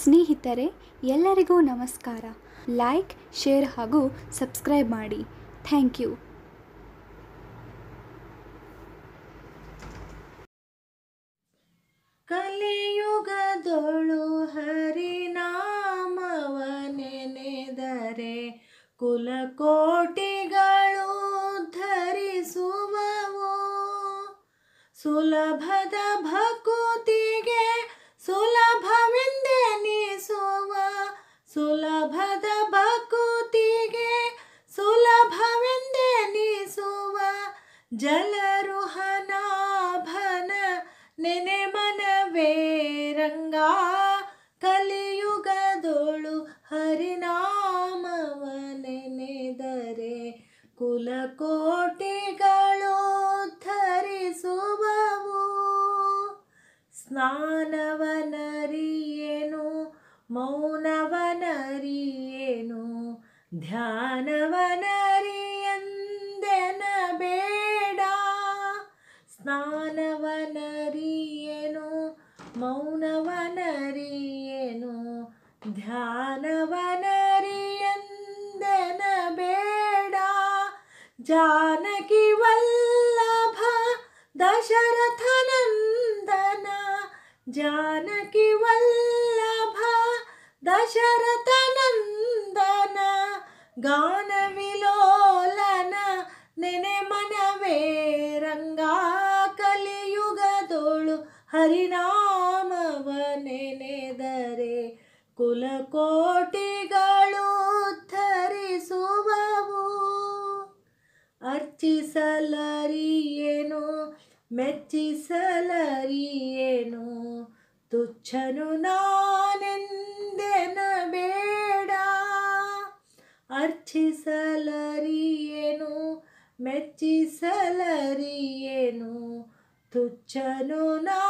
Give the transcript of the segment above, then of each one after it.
ಸ್ನೇಹಿತರೆ ಎಲ್ಲರಿಗೂ ನಮಸ್ಕಾರ ಲೈಕ್ ಶೇರ್ ಹಾಗೂ ಸಬ್ಸ್ಕ್ರೈಬ್ ಮಾಡಿ ಥ್ಯಾಂಕ್ ಯು ಕಲಿಯುಗದೊಳು ಹರಿನಾಮವನೆನೆದರೆ ಕುಲಕೋಟಿಗಳು ಧರಿಸುವವೋ ಸುಲಭದ ಭಕು ನೆನೆ ಮನವೇ ರಂಗ ಕಲಿಯುಗದೋಳು ಹರಿನಾಮವ ನೆನೆದರೆ ಕುಲಕೋಟಿಗಳು ಧರಿಸುವವು ಸ್ನಾನವನರಿಯೇನು ಮೌನವನರಿಯೇನು ಧ್ಯಾನವನ ಧ್ಯಾನವನರಿಯಂದನ ಬೇಡ ಜಾನಕಿ ವಲ್ಲಭ ದಶರಥನಂದನ ಜಾನಕಿ ವಲ್ಲಭ ದಶರಥನಂದನ ಗಾನ ವಿಲೋಲನ ನೆನೆ ಮನವೇ ರಂಗಾ ಕಲಿಯುಗದೋಳು ಹರಿನಾಮವ ನೆನೆ ಕುಲಕೋಟಿಗಳು ಧರಿಸುವವು ಅರ್ಚಿಸಲರಿಯೇನು ಮೆಚ್ಚಿಸಲರಿಯೇನು ತುಚ್ಛನು ನಾನೆಂದೆನ ಬೇಡ ಅರ್ಚಿಸಲರಿಯೇನು ಮೆಚ್ಚಿಸಲರಿಯೇನು ತುಚ್ಛನು ನಾ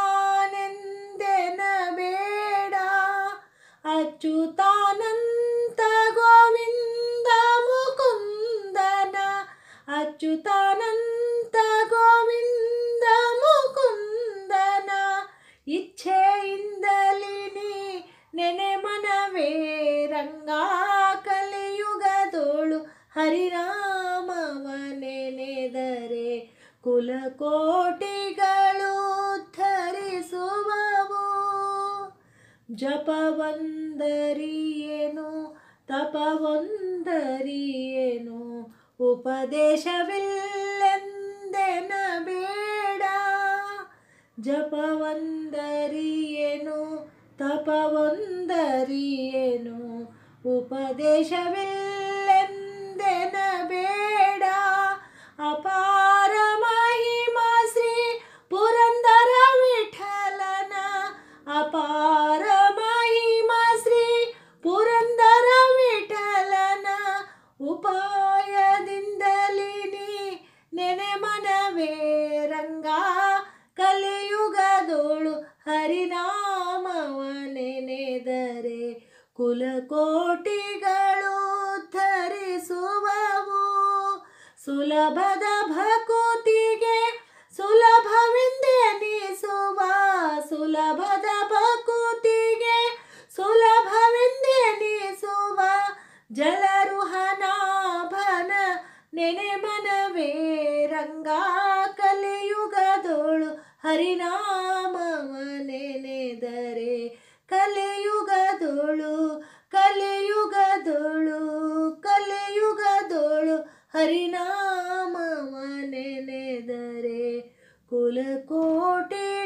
అచ్యుతానంత గోవింద ముకుందన అచ్యుతానంత గోవింద ముకుందన ಇಚ್ಛೆಯಿಂದಲಿನಿ ನೆನೆ ಮನವೇ ರಂಗ ಕಲಿಯುಗದೋಳು ಹರಿರಾಮವ ನೆನೆದರೆ ಕುಲಕೋಟಿಗ ಜಪವಂದರಿಯೇನು ತಪವೊಂದರಿಯೇನು ಉಪದೇಶವಿಲ್ಲೆಂದೆನ ಬೇಡ ಜಪವಂದರಿಯೇನು ಏನು ಉಪದೇಶವಿಲ್ಲೆಂದೆನ ಬೇಡ ಅಪಾ ನಾಮವೇ ರಂಗ ಕಲಿಯುಗದೋಳು ಹರಿನಾಮವ ನೆನೆದರೆ ಕುಲಕೋಟಿಗಳು ಧರಿಸುವವು ಸುಲಭದ ಭಕೃತಿಗೆ ಸುಲಭವೆಂದೆನಿಸುವ ಸುಲಭದ ಭಕೃತಿಗೆ ಸುಲಭವೆಂದೆನಿಸುವ ಜಲರುಹನಾಭನ ನೆನೆ ಮನವೇ ರಂಗ ಹರಿನಾಮವನೆನೆದರೆ ನೆನೆದರೆ ಕಲಿಯುಗದೊಳು ಕಲಿಯುಗದೊಳು ಹರಿನಾಮವನೆನೆದರೆ ಹರಿನಾಮವ ಕುಲಕೋಟೆ